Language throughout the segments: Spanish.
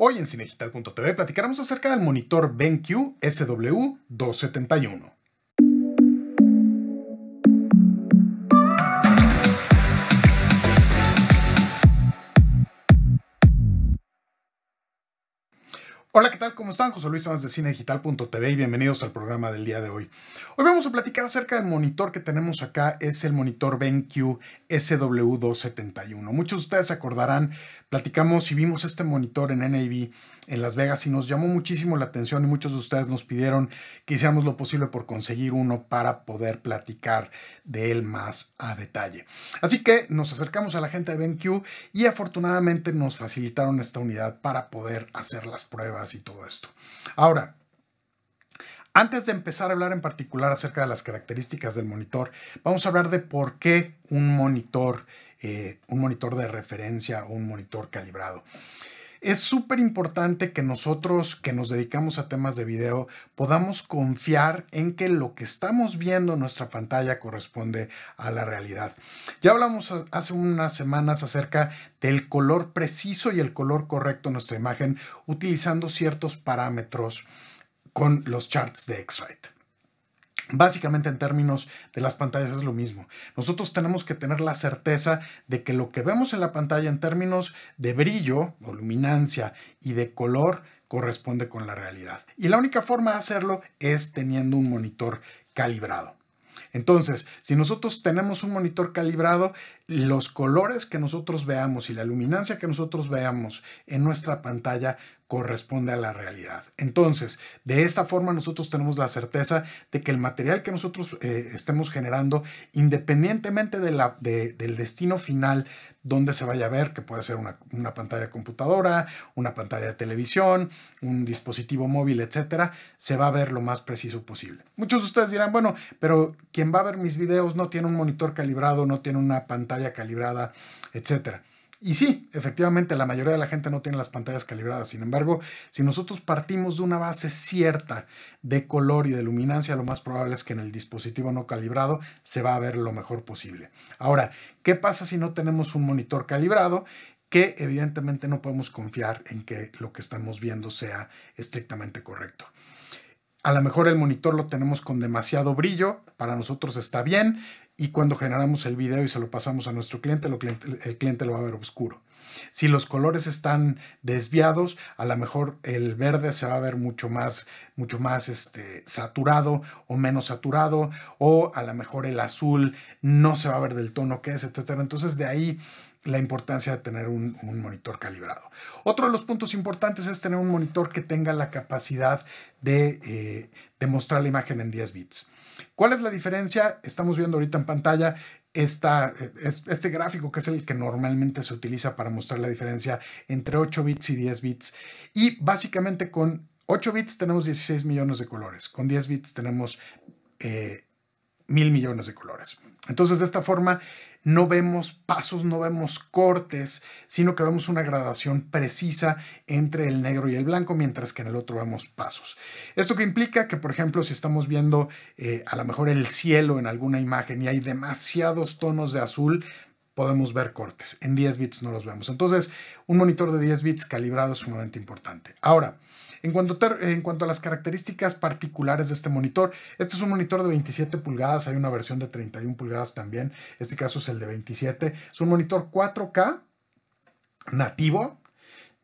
Hoy en cinegital.tv platicaremos acerca del monitor BenQ SW271. Hola, ¿qué tal? ¿Cómo están? José Luis Sánchez de cinedigital.tv y bienvenidos al programa del día de hoy. Hoy vamos a platicar acerca del monitor que tenemos acá, es el monitor BenQ SW271. Muchos de ustedes se acordarán, platicamos y vimos este monitor en NAV en Las Vegas y nos llamó muchísimo la atención y muchos de ustedes nos pidieron que hiciéramos lo posible por conseguir uno para poder platicar de él más a detalle. Así que nos acercamos a la gente de BenQ y afortunadamente nos facilitaron esta unidad para poder hacer las pruebas y todo esto. Ahora, antes de empezar a hablar en particular acerca de las características del monitor, vamos a hablar de por qué un monitor, eh, un monitor de referencia o un monitor calibrado. Es súper importante que nosotros que nos dedicamos a temas de video podamos confiar en que lo que estamos viendo en nuestra pantalla corresponde a la realidad. Ya hablamos hace unas semanas acerca del color preciso y el color correcto en nuestra imagen utilizando ciertos parámetros con los charts de X-Rite. Básicamente en términos de las pantallas es lo mismo. Nosotros tenemos que tener la certeza de que lo que vemos en la pantalla en términos de brillo o luminancia y de color corresponde con la realidad. Y la única forma de hacerlo es teniendo un monitor calibrado. Entonces, si nosotros tenemos un monitor calibrado, los colores que nosotros veamos y la luminancia que nosotros veamos en nuestra pantalla corresponde a la realidad. Entonces, de esta forma nosotros tenemos la certeza de que el material que nosotros eh, estemos generando, independientemente del destino final donde se vaya a ver, que puede ser una, pantalla de computadora, una pantalla de televisión, un dispositivo móvil, etcétera, se va a ver lo más preciso posible. Muchos de ustedes dirán, bueno, pero quien va a ver mis videos no tiene un monitor calibrado, no tiene una pantalla calibrada, etcétera. Y sí, efectivamente, la mayoría de la gente no tiene las pantallas calibradas. Sin embargo, si nosotros partimos de una base cierta de color y de luminancia, lo más probable es que en el dispositivo no calibrado se va a ver lo mejor posible. Ahora, ¿qué pasa si no tenemos un monitor calibrado? que evidentemente no podemos confiar en que lo que estamos viendo sea estrictamente correcto. A lo mejor el monitor lo tenemos con demasiado brillo, para nosotros está bien, y cuando generamos el video y se lo pasamos a nuestro cliente, el cliente lo va a ver oscuro. Si los colores están desviados, a lo mejor el verde se va a ver mucho más, mucho más este, saturado o menos saturado, o a lo mejor el azul no se va a ver del tono que es, etc. Entonces de ahí la importancia de tener un, monitor calibrado. Otro de los puntos importantes es tener un monitor que tenga la capacidad de, eh, de mostrar la imagen en 10 bits. ¿Cuál es la diferencia? Estamos viendo ahorita en pantalla este gráfico que es el que normalmente se utiliza para mostrar la diferencia entre 8 bits y 10 bits. Y básicamente con 8 bits tenemos 16 millones de colores, con 10 bits tenemos eh, mil millones de colores. Entonces de esta forma no vemos pasos, no vemos cortes, sino que vemos una gradación precisa entre el negro y el blanco, mientras que en el otro vemos pasos. Esto que implica que, por ejemplo, si estamos viendo eh, a lo mejor el cielo en alguna imagen y hay demasiados tonos de azul, podemos ver cortes. En 10 bits no los vemos. Entonces, un monitor de 10 bits calibrado es sumamente importante. Ahora, en cuanto, a las características particulares de este monitor, este es un monitor de 27 pulgadas, hay una versión de 31 pulgadas también, este caso es el de 27, es un monitor 4K nativo,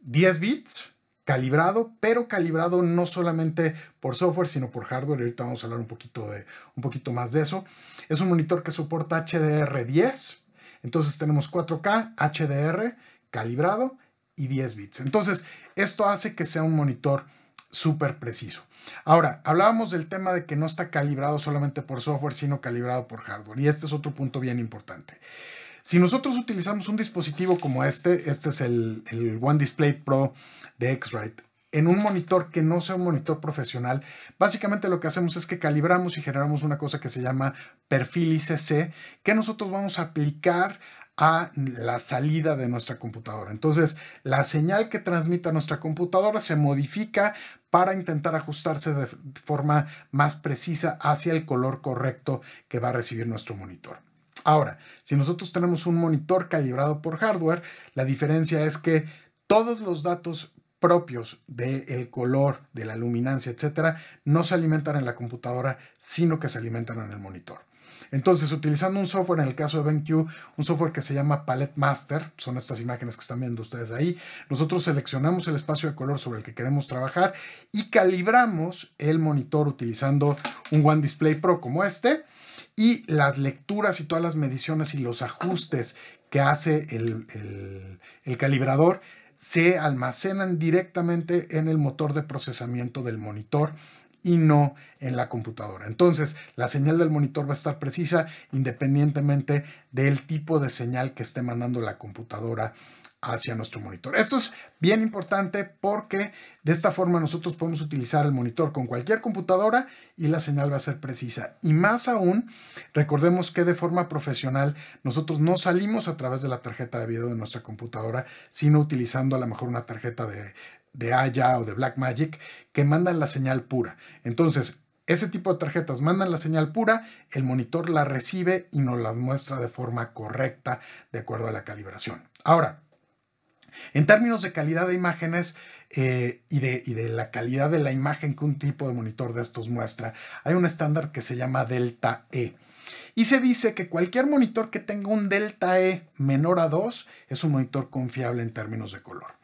10 bits, calibrado, pero calibrado no solamente por software, sino por hardware. Ahorita vamos a hablar un poquito, de, un poquito más de eso. Es un monitor que soporta HDR10, entonces tenemos 4K, HDR, calibrado y 10 bits. Entonces, esto hace que sea un monitor súper preciso. Ahora, hablábamos del tema de que no está calibrado solamente por software, sino calibrado por hardware. Y este es otro punto bien importante. Si nosotros utilizamos un dispositivo como este, este es el, el One Display Pro de X-Rite, en un monitor que no sea un monitor profesional, básicamente lo que hacemos es que calibramos y generamos una cosa que se llama perfil ICC, que nosotros vamos a aplicar a la salida de nuestra computadora. Entonces, la señal que transmita nuestra computadora se modifica para intentar ajustarse de forma más precisa hacia el color correcto que va a recibir nuestro monitor. Ahora, si nosotros tenemos un monitor calibrado por hardware, la diferencia es que todos los datos propios del color, de la luminancia, etcétera, no se alimentan en la computadora, sino que se alimentan en el monitor. Entonces, utilizando un software, en el caso de BenQ, un software que se llama Palette Master, son estas imágenes que están viendo ustedes ahí, nosotros seleccionamos el espacio de color sobre el que queremos trabajar y calibramos el monitor utilizando un One Display Pro como este y las lecturas y todas las mediciones y los ajustes que hace el, el, calibrador se almacenan directamente en el motor de procesamiento del monitor y no en la computadora. Entonces, la señal del monitor va a estar precisa independientemente del tipo de señal que esté mandando la computadora hacia nuestro monitor. Esto es bien importante porque de esta forma nosotros podemos utilizar el monitor con cualquier computadora y la señal va a ser precisa. Y más aún, recordemos que de forma profesional nosotros no salimos a través de la tarjeta de video de nuestra computadora, sino utilizando a lo mejor una tarjeta de, de Aya o de magic que mandan la señal pura. Entonces, ese tipo de tarjetas mandan la señal pura, el monitor la recibe y nos la muestra de forma correcta de acuerdo a la calibración. Ahora, en términos de calidad de imágenes eh, y, de, y, de, la calidad de la imagen que un tipo de monitor de estos muestra, hay un estándar que se llama delta E. Y se dice que cualquier monitor que tenga un delta E menor a 2 es un monitor confiable en términos de color.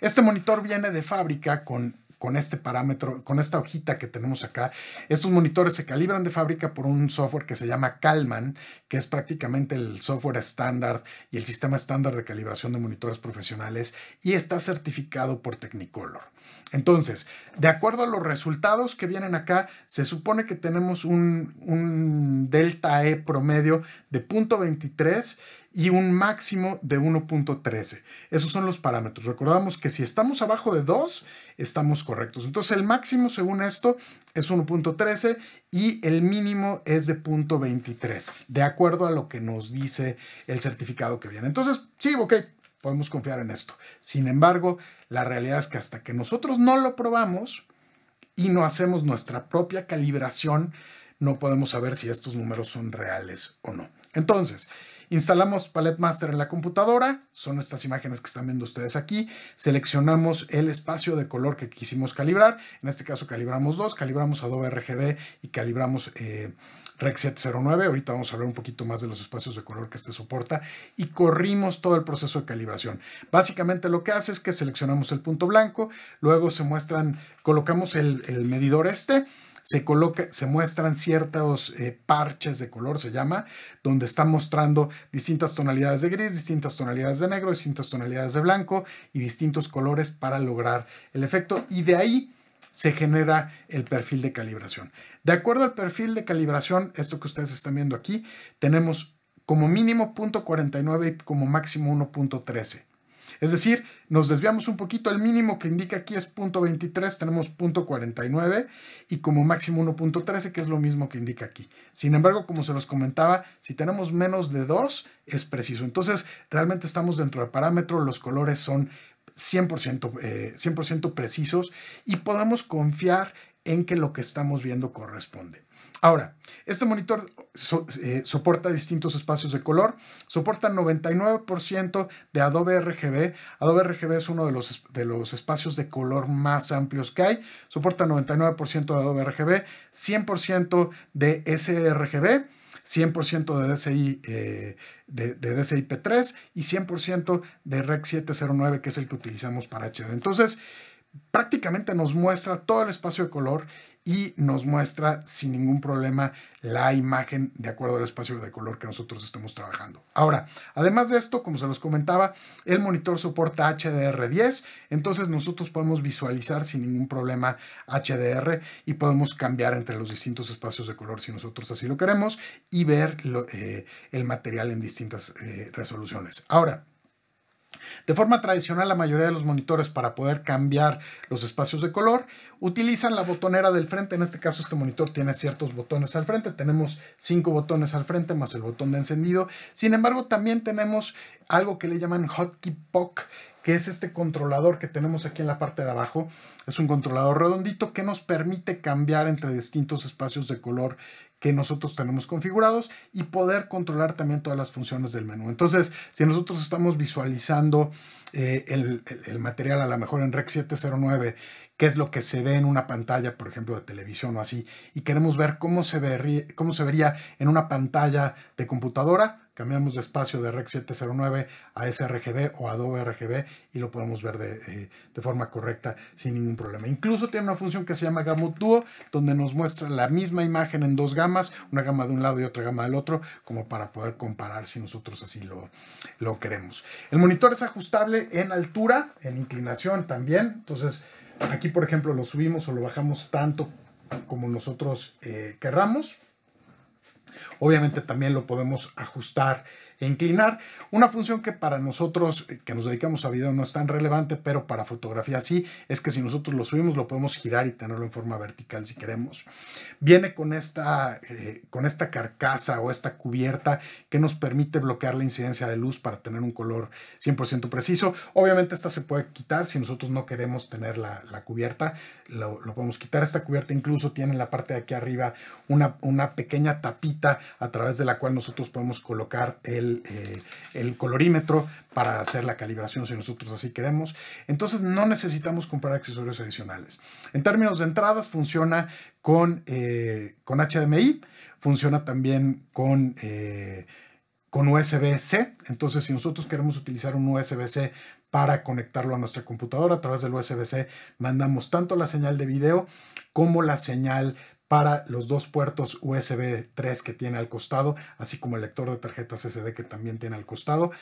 Este monitor viene de fábrica con con este parámetro, con esta hojita que tenemos acá. Estos monitores se calibran de fábrica por un software que se llama Calman, que es prácticamente el software estándar y el sistema estándar de calibración de monitores profesionales y está certificado por Technicolor. Entonces, de acuerdo a los resultados que vienen acá, se supone que tenemos un, un delta E promedio de 0.23 y un máximo de 1.13. Esos son los parámetros. Recordamos que si estamos abajo de 2, estamos correctos. Entonces el máximo, según esto, es 1.13 y el mínimo es de 0.23, de acuerdo a lo que nos dice el certificado que viene. Entonces, sí, ok, podemos confiar en esto. Sin embargo, la realidad es que hasta que nosotros no lo probamos y no hacemos nuestra propia calibración, no podemos saber si estos números son reales o no. Entonces, Instalamos Palette Master en la computadora, son estas imágenes que están viendo ustedes aquí, seleccionamos el espacio de color que quisimos calibrar, en este caso calibramos dos, calibramos Adobe RGB y calibramos eh, Rec 709, ahorita vamos a hablar un poquito más de los espacios de color que este soporta y corrimos todo el proceso de calibración. Básicamente lo que hace es que seleccionamos el punto blanco, luego se muestran, colocamos el medidor este, se coloca, se muestran ciertos eh, parches de color, se llama, donde están mostrando distintas tonalidades de gris, distintas tonalidades de negro, distintas tonalidades de blanco y distintos colores para lograr el efecto. Y de ahí se genera el perfil de calibración. De acuerdo al perfil de calibración, esto que ustedes están viendo aquí, tenemos como mínimo 0.49 y como máximo 1.13. Es decir, nos desviamos un poquito, el mínimo que indica aquí es punto 23, tenemos punto 49 y como máximo 1.13 que es lo mismo que indica aquí. Sin embargo, como se los comentaba, si tenemos menos de 2 es preciso. Entonces, realmente estamos dentro del parámetro, los colores son 100 eh, precisos y podamos confiar en que lo que estamos viendo corresponde. Ahora, este monitor eh, soporta distintos espacios de color, soporta 99% de Adobe RGB. Adobe RGB es uno de los, de los espacios de color más amplios que hay. Soporta 99% de Adobe RGB, 100% de sRGB, 100% de DCI, eh, de, p 3 y 100% de Rec 709, que es el que utilizamos para HD. Entonces, prácticamente nos muestra todo el espacio de color y nos muestra sin ningún problema la imagen de acuerdo al espacio de color que nosotros estemos trabajando. Ahora, además de esto, como se los comentaba, el monitor soporta HDR10, entonces nosotros podemos visualizar sin ningún problema HDR y podemos cambiar entre los distintos espacios de color si nosotros así lo queremos y ver eh, el material en distintas eh, resoluciones. Ahora, de forma tradicional, la mayoría de los monitores para poder cambiar los espacios de color utilizan la botonera del frente. En este caso, este monitor tiene ciertos botones al frente. Tenemos cinco botones al frente más el botón de encendido. Sin embargo, también tenemos algo que le llaman Hotkey Pock, que es este controlador que tenemos aquí en la parte de abajo. Es un controlador redondito que nos permite cambiar entre distintos espacios de color que nosotros tenemos configurados y poder controlar también todas las funciones del menú. Entonces, si nosotros estamos visualizando eh, el, material a lo mejor en Rec 709, que es lo que se ve en una pantalla, por ejemplo, de televisión o así, y queremos ver cómo se vería en una pantalla de computadora, cambiamos de espacio de REC 709 a sRGB o Adobe RGB y lo podemos ver eh, de, forma correcta sin ningún problema. Incluso tiene una función que se llama Gamut Duo, donde nos muestra la misma imagen en dos gamas, una gama de un lado y otra gama del otro, como para poder comparar si nosotros así lo, lo queremos. El monitor es ajustable en altura, en inclinación también, entonces aquí por ejemplo lo subimos o lo bajamos tanto como nosotros eh, querramos Obviamente también lo podemos ajustar inclinar, una función que para nosotros eh, que nos dedicamos a video no es tan relevante, pero para fotografía sí, es que si nosotros lo subimos lo podemos girar y tenerlo en forma vertical si queremos. Viene con esta, eh, con esta carcasa o esta cubierta que nos permite bloquear la incidencia de luz para tener un color 100% preciso. Obviamente esta se puede quitar si nosotros no queremos tener la, cubierta, lo, podemos quitar. Esta cubierta incluso tiene en la parte de aquí arriba una, una pequeña tapita a través de la cual nosotros podemos colocar el eh, el, colorímetro para hacer la calibración si nosotros así queremos. Entonces no necesitamos comprar accesorios adicionales. En términos de entradas funciona con, eh, con HDMI, funciona también con... Eh, con USB-C, entonces si nosotros queremos utilizar un USB-C para conectarlo a nuestra computadora. A través del USB-C mandamos tanto la señal de video como la señal para los dos puertos USB 3 que tiene al costado, así como el lector de tarjetas SD que también tiene al costado,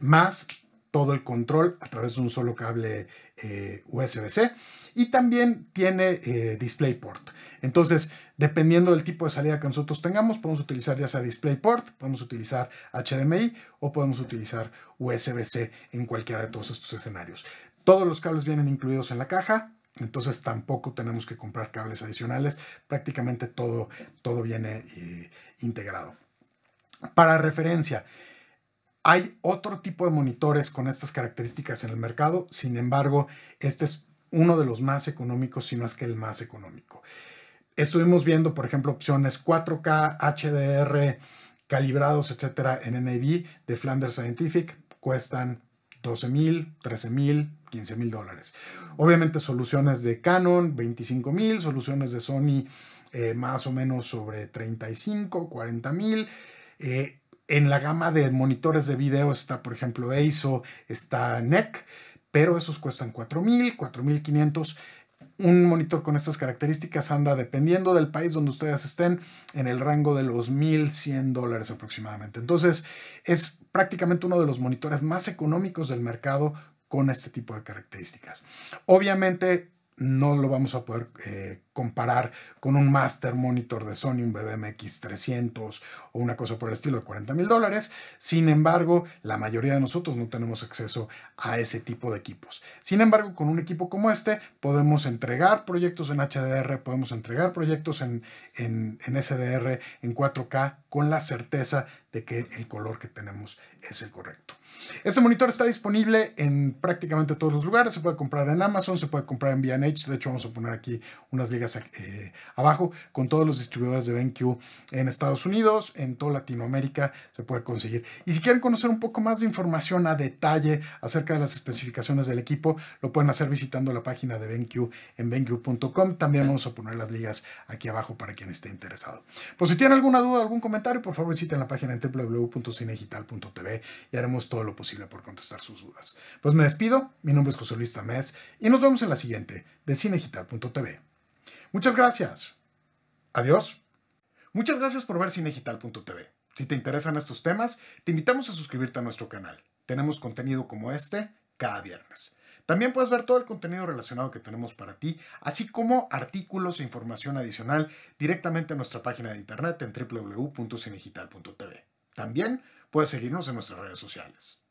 más todo el control a través de un solo cable eh, USB-C y también tiene eh, DisplayPort. Entonces, dependiendo del tipo de salida que nosotros tengamos, podemos utilizar ya sea DisplayPort, podemos utilizar HDMI o podemos utilizar USB-C en cualquiera de todos estos escenarios. Todos los cables vienen incluidos en la caja, entonces tampoco tenemos que comprar cables adicionales, prácticamente todo, viene eh, integrado. Para referencia, hay otro tipo de monitores con estas características en el mercado, sin embargo, este es uno de los más económicos, si no es que el más económico. Estuvimos viendo, por ejemplo, opciones 4K, HDR, calibrados, etcétera, en NAV de Flanders Scientific, cuestan $12,000, $13,000. 15 mil dólares. Obviamente soluciones de Canon 25 mil, soluciones de Sony eh, más o menos sobre 35, 40 mil. Eh, en la gama de monitores de video está, por ejemplo, ASO... está NEC, pero esos cuestan 4 mil, 4 mil 500. Un monitor con estas características anda, dependiendo del país donde ustedes estén, en el rango de los 1100 dólares aproximadamente. Entonces, es prácticamente uno de los monitores más económicos del mercado con este tipo de características. Obviamente no lo vamos a poder eh, comparar con un master monitor de Sony, un BBMX 300 o una cosa por el estilo de 40 mil dólares. Sin embargo, la mayoría de nosotros no tenemos acceso a ese tipo de equipos. Sin embargo, con un equipo como este podemos entregar proyectos en HDR, podemos entregar proyectos en, en SDR, en 4K, con la certeza de que el color que tenemos es el correcto. Este monitor está disponible en prácticamente todos los lugares. Se puede comprar en Amazon, se puede comprar en VH. De hecho, vamos a poner aquí unas ligas eh, abajo con todos los distribuidores de BenQ en Estados Unidos, en toda Latinoamérica se puede conseguir. Y si quieren conocer un poco más de información a detalle acerca de las especificaciones del equipo, lo pueden hacer visitando la página de BenQ en BenQ.com. También vamos a poner las ligas aquí abajo para quien esté interesado. Pues si tienen alguna duda, algún comentario, por favor visiten la página en www.cinedigital.tv y haremos todo lo posible por contestar sus dudas. Pues me despido, mi nombre es José Luis Tamés y nos vemos en la siguiente de cinegital.tv. Muchas gracias. Adiós. Muchas gracias por ver cinegital.tv. Si te interesan estos temas, te invitamos a suscribirte a nuestro canal. Tenemos contenido como este cada viernes. También puedes ver todo el contenido relacionado que tenemos para ti, así como artículos e información adicional directamente en nuestra página de internet en www.cinegital.tv. También puedes seguirnos en nuestras redes sociales.